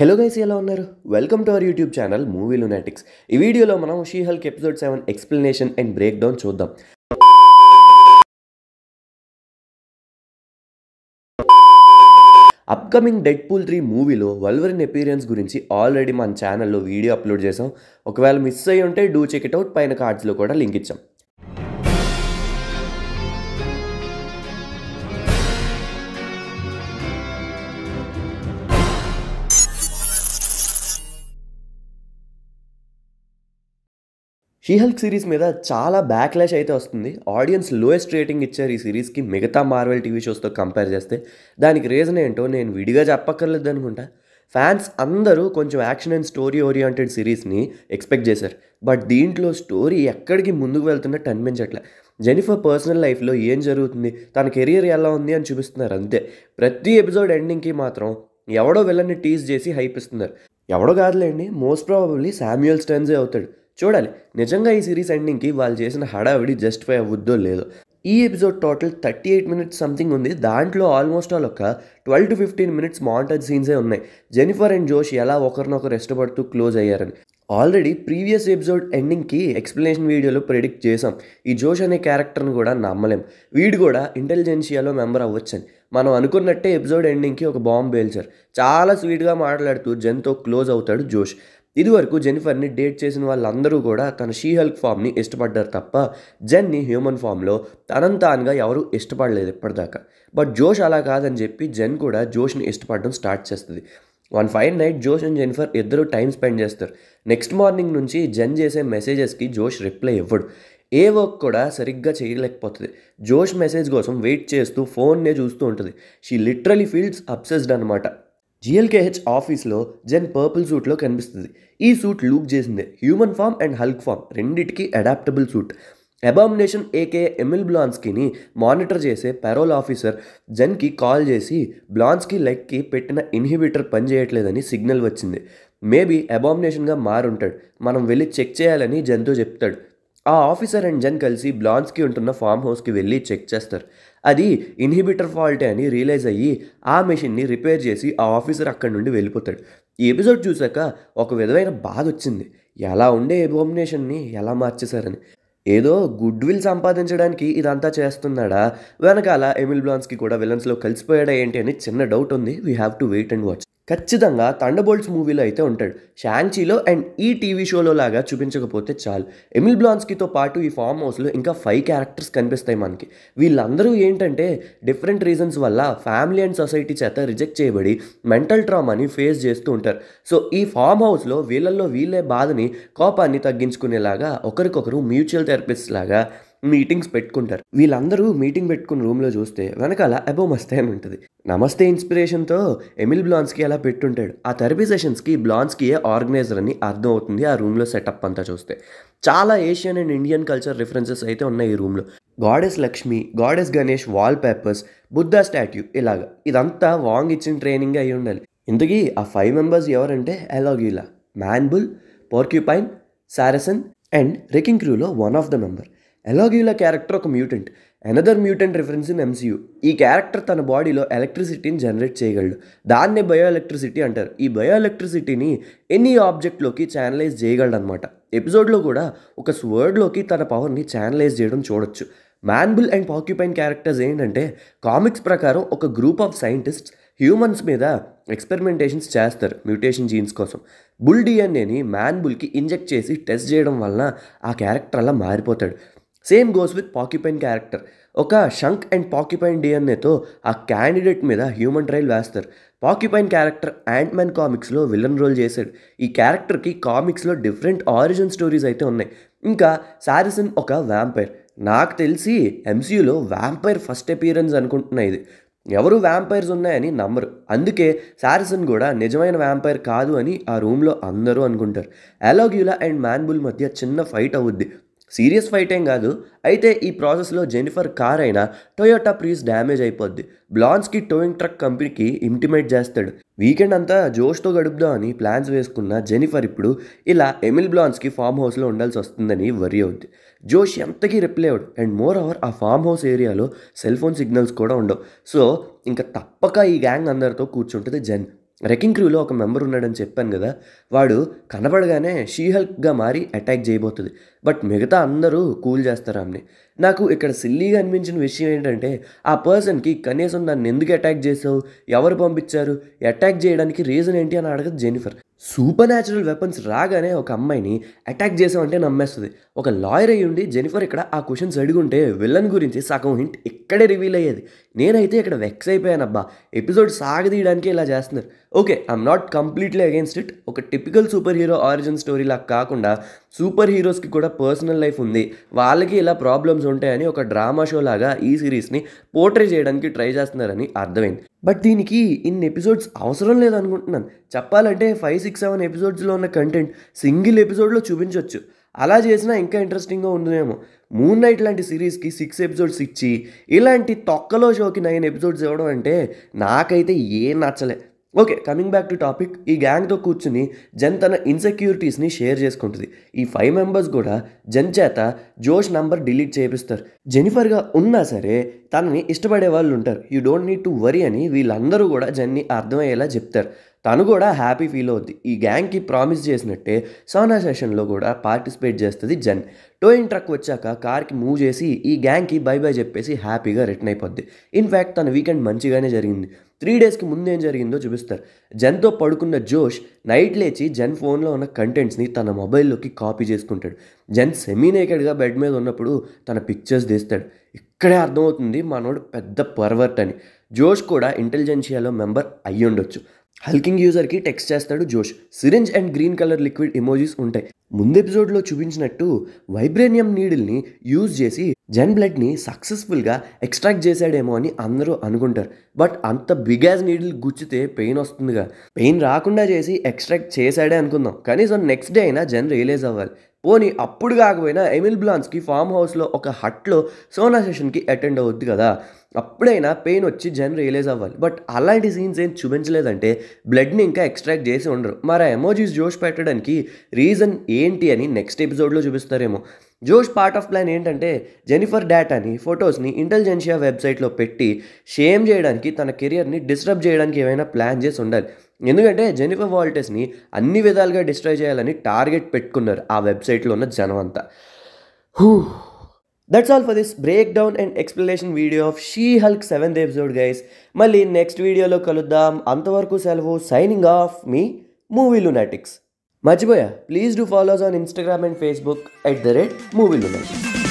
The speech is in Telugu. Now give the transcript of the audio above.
హలో గైస్ ఎలా ఉన్నారు welcome to our YouTube channel Movie Lunatics ఈ వీడియోలో మనం She Hulk episode seven explanation and breakdown చూద్దాం అప్కమింగ్ డెడ్ పూల్ త్రీ మూవీలో వల్వరిన్ అపీరియన్స్ గురించి ఆల్రెడీ మన ఛానల్లో వీడియో అప్లోడ్ చేసాం ఒకవేళ మిస్ అయ్యి ఉంటే డూ చెక్ ఇట్ అవుట్ పైన కార్డ్స్లో కూడా లింక్ ఇచ్చాం షీహల్క్ సిరీస్ మీద చాలా బ్యాక్లాష్ అయితే వస్తుంది ఆడియన్స్ లోయెస్ట్ రేటింగ్ ఇచ్చారు ఈ సిరీస్కి మిగతా మార్వెల్ టీవీ షోస్తో కంపేర్ చేస్తే దానికి రీజన్ ఏంటో నేను విడిగా చెప్పక్కర్లేదు అనుకుంటా ఫ్యాన్స్ అందరూ కొంచెం యాక్షన్ అండ్ స్టోరీ ఓరియంటెడ్ సిరీస్ని ఎక్స్పెక్ట్ చేశారు బట్ దీంట్లో స్టోరీ ఎక్కడికి ముందుకు వెళ్తున్నట్టు అనిపించట్లే జెనిఫర్ పర్సనల్ లైఫ్లో ఏం జరుగుతుంది తన కెరియర్ ఎలా ఉంది అని చూపిస్తున్నారు అంతే ప్రతి ఎపిసోడ్ ఎండింగ్కి మాత్రం ఎవడో వెళ్ళని టీజ్ చేసి హైప్ ఇస్తున్నారు ఎవడో కాదులేండి మోస్ట్ ప్రాబబ్లీ శామ్యుయల్ స్టెన్జే అవుతాడు చూడాలి నిజంగా ఈ సిరీస్ ఎండింగ్కి వాళ్ళు చేసిన హడావిడి జస్టిఫై అవ్వద్దో లేదో ఈ episode total thirty eight minutes something ఉంది దాంట్లో ఆల్మోస్ట్ ఆల్ ఒక twelve to fifteen minutes montage సీన్సే ఉన్నాయి జెనిఫర్ అండ్ జోష్ ఎలా ఒకరినొకరు ఇష్టపడుతూ క్లోజ్ అయ్యారని ఆల్రెడీ ప్రీవియస్ ఎపిసోడ్ ఎండింగ్కి ఎక్స్ప్లెనేషన్ వీడియోలో ప్రిడిక్ట్ చేసాం ఈ జోష్ అనే క్యారెక్టర్ని కూడా నమ్మలేం వీడు కూడా ఇంటెలిజెన్షియాలో మెంబర్ అవ్వచ్చని మనం అనుకున్నట్టే ఎపిసోడ్ ఎండింగ్కి ఒక బాంబు పేల్చారు చాలా స్వీట్గా మాట్లాడుతూ జెన్తో క్లోజ్ అవుతాడు జోష్ ఇదివరకు జెనిఫర్ని డేట్ చేసిన వాళ్ళందరూ కూడా తన షీహల్క్ ఫామ్ని ఇష్టపడ్డారు తప్ప జెన్ని హ్యూమన్ ఫామ్లో అనగా ఎవరూ ఇష్టపడలేదు ఇప్పటిదాకా బట్ జోష్ అలా కాదని చెప్పి జెన్ కూడా జోష్ని ఇష్టపడడం స్టార్ట్ చేస్తుంది one fine night Josh and Jennifer ఇద్దరు టైం స్పెండ్ చేస్తారు నెక్స్ట్ మార్నింగ్ నుంచి జెన్ చేసే మెసేజెస్కి జోష్ రిప్లై ఇవ్వడు ఏ వర్క్ కూడా సరిగ్గా చేయలేకపోతుంది జోష్ మెసేజ్ కోసం వెయిట్ చేస్తూ ఫోన్నే చూస్తూ ఉంటుంది షీ లిటరలీ ఫీల్స్ అప్సెస్డ్ అనమాట జిఎల్కేహెచ్ ఆఫీస్లో జెన్ పర్పుల్ సూట్లో కనిపిస్తుంది ఈ సూట్ లూక్ చేసిందే human form and Hulk form రెండిటికి adaptable suit Abomination aka Emil బ్లాన్స్కీని మానిటర్ చేసే పెరోల్ ఆఫీసర్ జెన్కి కాల్ చేసి బ్లాన్స్కీ లెగ్కి పెట్టిన ఇన్హిబిటర్ పనిచేయట్లేదని సిగ్నల్ వచ్చింది మేబీ అబామినేషన్గా మారుంటాడు మనం వెళ్ళి చెక్ చేయాలని జెన్తో చెప్తాడు ఆ ఆఫీసర్ అండ్ జెన్ కలిసి బ్లాన్స్కి ఉంటున్న ఫామ్ హౌస్కి వెళ్ళి చెక్ చేస్తారు అది ఇన్హిబిటర్ ఫాల్టే అని రియలైజ్ అయ్యి ఆ మెషిన్ని రిపేర్ చేసి ఆ ఆఫీసర్ అక్కడి నుండి వెళ్ళిపోతాడు ఈ ఎపిసోడ్ చూశాక ఒక విధమైన బాధ వచ్చింది ఎలా ఉండే ఎబోమినేషన్ని ఎలా మార్చేశారని ఏదో గుడ్ విల్ సంపాదించడానికి ఇదంతా చేస్తున్నాడా వెనకాల ఎమిల్ బ్లాన్స్కి కూడా విలన్స్లో కలిసిపోయాడా ఏంటి అని చిన్న డౌట్ ఉంది we have to wait and watch ఖచ్చితంగా థండబోల్ట్స్ మూవీలో అయితే ఉంటాడు షాంచీలో అండ్ ఈ టీవీ షోలో లాగా చూపించకపోతే చాలు ఎమిల్ బ్లాన్స్కితో పాటు ఈ ఫామ్ హౌస్లో ఇంకా ఫైవ్ క్యారెక్టర్స్ కనిపిస్తాయి మనకి వీళ్ళందరూ ఏంటంటే డిఫరెంట్ రీజన్స్ వల్ల ఫ్యామిలీ అండ్ సొసైటీ చేత రిజెక్ట్ చేయబడి మెంటల్ ట్రామాని ఫేస్ చేస్తూ ఉంటారు సో ఈ ఫామ్ హౌస్లో వీళ్ళల్లో వీళ్ళే బాధని కోపాన్ని తగ్గించుకునేలాగా ఒకరికొకరు మ్యూచువల్ థెరపిస్ట్ లాగా మీటింగ్స్ పెట్టుకుంటారు వీళ్ళందరూ మీటింగ్ పెట్టుకుని రూమ్లో చూస్తే వెనకాల అబో మస్తే అని ఉంటుంది నమస్తే ఇన్స్పిరేషన్తో ఎమిల్ బ్లాన్స్కి అలా పెట్టుంటాడు ఆ థెరపీ సెషన్స్కి ఏ ఆర్గనైజర్ అని అర్థం అవుతుంది ఆ రూమ్లో సెటప్ అంతా చూస్తే చాలా Asian and Indian culture references అయితే ఉన్నాయి ఈ రూమ్లో goddess Lakshmi goddess Ganesh wallpapers Buddha statue ఇలాగా ఇదంతా వాంగ్ ఇచ్చిన ట్రైనింగ్ అయి ఉండాలి ఇంతకీ ఆ ఫైవ్ మెంబర్స్ ఎవరంటే El Aguila Man Bull Porcupine Saracen and Wrecking క్రూలో one of the member El Aguila character ఒక mutant another mutant reference in MCU ఈ క్యారెక్టర్ తన బాడీలో ఎలక్ట్రిసిటీని జనరేట్ చేయగలడు దాన్నే బయో ఎలక్ట్రిసిటీ అంటారు ఈ బయో ఎలక్ట్రిసిటీని ఎనీ ఆబ్జెక్ట్లోకి ఛానలైజ్ చేయగలడు అనమాట ఎపిసోడ్లో కూడా ఒక స్వర్డ్లోకి తన పవర్ని ఛానలైజ్ చేయడం చూడొచ్చు మ్యాన్బుల్ అండ్ పాక్యుపైన్ క్యారెక్టర్స్ ఏంటంటే కామిక్స్ ప్రకారం ఒక గ్రూప్ ఆఫ్ సైంటిస్ట్స్ హ్యూమన్స్ మీద ఎక్స్పెరిమెంటేషన్స్ చేస్తారు మ్యూటేషన్ జీన్స్ కోసం బుల్ డిఎన్ఏని మ్యాన్బుల్కి ఇంజెక్ట్ చేసి టెస్ట్ చేయడం వలన ఆ క్యారెక్టర్ అలా మారిపోతాడు same goes with Porcupine character ఒక షంక్ అండ్ పాక్యుపైన్ డిఎన్ఏతో ఆ క్యాండిడేట్ మీద హ్యూమన్ ట్రయల్ వేస్తారు పాక్యుపైన్ క్యారెక్టర్ యాంట్ మ్యాన్ కామిక్స్లో విలన్ రోల్ చేశాడు ఈ క్యారెక్టర్కి కామిక్స్లో డిఫరెంట్ ఆరిజిన్ స్టోరీస్ అయితే ఉన్నాయి ఇంకా శారిసన్ ఒక వ్యాంపైర్ నాకు తెలిసి ఎంసీయూలో వ్యాంపైర్ ఫస్ట్ అపీరెన్స్ అనుకుంటున్నాయి ఇది ఎవరు వ్యాంపైర్స్ ఉన్నాయని నమ్మరు అందుకే శారిసన్ కూడా నిజమైన వ్యాంపైర్ కాదు అని ఆ రూమ్లో అందరూ అనుకుంటారు ఎలోగ్యులా అండ్ మ్యాన్బుల్ మధ్య చిన్న ఫైట్ అవుద్ది సీరియస్ ఫైట్ ఏం కాదు అయితే ఈ ప్రాసెస్లో జెనిఫర్ కార్ అయినా టొయోటా ప్రీస్ డ్యామేజ్ అయిపోద్ది బ్లాన్స్కి టోయింగ్ ట్రక్ కంపెనీకి ఇంటిమేట్ చేస్తాడు వీకెండ్ అంతా జోష్తో గడుపుదామని ప్లాన్స్ వేసుకున్న జెనిఫర్ ఇప్పుడు ఇలా ఎమిల్ బ్లాన్స్కి ఫామ్ హౌస్లో ఉండాల్సి వస్తుందని వరి అవుద్ది జోష్ ఎంతకీ రిప్లై అండ్ మోర్ అవర్ ఆ ఫామ్ హౌస్ ఏరియాలో సెల్ ఫోన్ సిగ్నల్స్ కూడా ఉండవు సో ఇంకా తప్పక ఈ గ్యాంగ్ అందరితో కూర్చుంటుంది జెన్ రెకింగ్ క్రూలో ఒక మెంబర్ ఉన్నాడని చెప్పాను కదా వాడు కనబడగానే షీహల్క్గా మారి అటాక్ చేయబోతుంది బట్ మిగతా అందరూ కూల్ చేస్తారు ఆమె నాకు ఇక్కడ సిల్లీగా అనిపించిన విషయం ఏంటంటే ఆ పర్సన్కి కనీసం దాన్ని ఎందుకు అటాక్ చేసావు ఎవరు పంపించారు అటాక్ చేయడానికి రీజన్ ఏంటి అని అడగదు జెనిఫర్ సూపర్ న్యాచురల్ వెపన్స్ రాగానే ఒక అమ్మాయిని అటాక్ చేసామంటే నమ్మేస్తుంది ఒక లాయర్ అయ్యి ఉండి జెనిఫర్ ఇక్కడ ఆ క్వశ్చన్స్ అడిగుంటే విలన్ గురించి సగం హింట్ ఇక్కడే రివీల్ అయ్యేది నేనైతే ఇక్కడ వెక్స్ అయిపోయానబ్బా ఎపిసోడ్ సాగదీయడానికి ఇలా చేస్తున్నారు okay I'm not completely against it ఒక typical superhero origin story లాగా కాకుండా సూపర్ హీరోస్కి కూడా పర్సనల్ లైఫ్ ఉంది వాళ్ళకి ఇలా ప్రాబ్లమ్స్ ఉంటాయని ఒక డ్రామా షో లాగా ఈ సిరీస్ని పోర్ట్రే చేయడానికి ట్రై చేస్తున్నారని అర్థమైంది బట్ దీనికి ఇన్ని ఎపిసోడ్స్ అవసరం లేదనుకుంటున్నాను చెప్పాలంటే ఫైవ్ సిక్స్ సెవెన్ ఎపిసోడ్స్లో ఉన్న కంటెంట్ సింగిల్ ఎపిసోడ్లో చూపించవచ్చు అలా చేసినా ఇంకా ఇంట్రెస్టింగ్గా ఉందేమో మూన్ నైట్ లాంటి సిరీస్కి సిక్స్ ఎపిసోడ్స్ ఇచ్చి ఇలాంటి తొక్కలో షోకి నైన్ ఎపిసోడ్స్ ఇవ్వడం అంటే నాకైతే ఏం నచ్చలే okay coming back to topic ఈ గ్యాంగ్తో కూర్చుని జన్ తన ఇన్సెక్యూరిటీస్ని షేర్ చేసుకుంటుంది ఈ ఫైవ్ మెంబర్స్ కూడా జన్ చేత జోష్ నంబర్ డిలీట్ చేపిస్తారు జెనిఫర్గా ఉన్నా సరే తనని ఇష్టపడే వాళ్ళు ఉంటారు you don't need to worry అని వీళ్ళందరూ కూడా జన్ని అర్థమయ్యేలా చెప్తారు తను కూడా హ్యాపీ ఫీల్ అవుద్ది ఈ గ్యాంగ్కి ప్రామిస్ చేసినట్టే సోనా సెషన్లో కూడా పార్టిసిపేట్ చేస్తుంది జన్ టోయింగ్ ట్రక్ వచ్చాక కార్కి మూవ్ చేసి ఈ గ్యాంగ్కి బై బై చెప్పేసి హ్యాపీగా రిటర్న్ అయిపోద్ది ఇన్ఫ్యాక్ట్ తన వీకెండ్ మంచిగానే జరిగింది త్రీ డేస్కి ఏం జరిగిందో చూపిస్తారు జన్తో పడుకున్న జోష్ నైట్ లేచి జన్ ఫోన్లో ఉన్న కంటెంట్స్ని తన మొబైల్లోకి కాపీ చేసుకుంటాడు జన్ సెమీనేకెడ్గా బెడ్ మీద ఉన్నప్పుడు తన పిక్చర్స్ తీస్తాడు ఇక్కడే అర్థమవుతుంది మనోడు పెద్ద పర్వర్ట్ అని జోష్ కూడా ఇంటెలిజెన్షియాలో మెంబర్ అయ్యి ఉండొచ్చు హల్కింగ్ యూజర్కి టెక్స్ట్ చేస్తాడు Josh syringe and green colour liquid emojis ఉంటాయి ముందు ఎపిసోడ్లో చూపించినట్టు వైబ్రేనియం నీడిల్ని యూజ్ చేసి జెన్ బ్లడ్ని సక్సెస్ఫుల్గా ఎక్స్ట్రాక్ట్ చేశాడేమో అని అందరూ అనుకుంటారు బట్ అంత బిగాజ్ నీడిల్ గుచ్చితే పెయిన్ వస్తుందిగా పెయిన్ రాకుండా చేసి ఎక్స్ట్రాక్ట్ చేశాడే అనుకుందాం కనీసం నెక్స్ట్ డే అయినా జెన్ రియలైజ్ అవ్వాలి పోనీ అప్పుడు కాకపోయినా ఎమిల్ బ్లాన్స్కి ఫామ్ హౌస్లో ఒక హట్లో సోనా సెషన్కి అటెండ్ అవుద్ది కదా అప్పుడైనా పెయిన్ వచ్చి జన్ రియలైజ్ అవ్వాలి బట్ అలాంటి సీన్స్ ఏం చూపించలేదంటే బ్లడ్ని ఇంకా ఎక్స్ట్రాక్ట్ చేసి ఉండరు మరి ఆ ఎమోజీస్ జోష్ పెట్టడానికి రీజన్ ఏంటి అని నెక్స్ట్ ఎపిసోడ్లో చూపిస్తారేమో జోష్ పార్ట్ ఆఫ్ ప్లాన్ ఏంటంటే జెనిఫర్ డాటాని ఫొటోస్ని ఇంటెలిజెన్షియా వెబ్సైట్లో పెట్టి షేమ్ చేయడానికి తన కెరియర్ని డిస్టర్బ్ చేయడానికి ఏమైనా ప్లాన్ చేసి ఉండాలి ఎందుకంటే జెనిఫర్ వాల్టెస్ని అన్ని విధాలుగా డిస్ట్రాయ్ చేయాలని టార్గెట్ పెట్టుకున్నారు ఆ వెబ్సైట్లో ఉన్న జనం అంతా that's all for this breakdown and explanation video of She Hulk seventh episode guys మళ్ళీ నెక్స్ట్ వీడియోలో కలుద్దాం అంతవరకు సెలవు సైనింగ్ ఆఫ్ మీ మూవీ లునాటిక్స్ మర్చిపోయా please do follow us on Instagram and Facebook at the rate మూవీలు